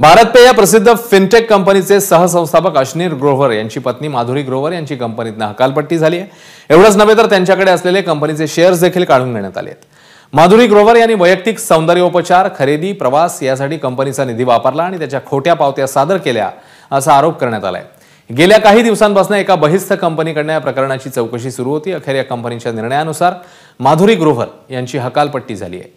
भारत पे या प्रसिद्ध फिनटेक कंपनीचे सहसंस्थापक अश्नीर ग्रोव्हर यांची पत्नी माधुरी ग्रोव्हर यांची कंपनीतनं हकालपट्टी झाली आहे एवढंच नव्हे तर त्यांच्याकडे असलेले कंपनीचे शेअर्स देखील काढून घेण्यात आले आहेत माधुरी ग्रोव्हर यांनी वैयक्तिक सौंदर्योपचार खरेदी प्रवास यासाठी कंपनीचा निधी वापरला आणि त्याच्या खोट्या पावत्या सादर केल्या असा आरोप करण्यात आला आहे गेल्या काही दिवसांपासून एका बहिस्थ कंपनीकडनं या प्रकरणाची चौकशी सुरू होती अखेर या कंपनीच्या निर्णयानुसार माधुरी ग्रोव्हर यांची हकालपट्टी झाली आहे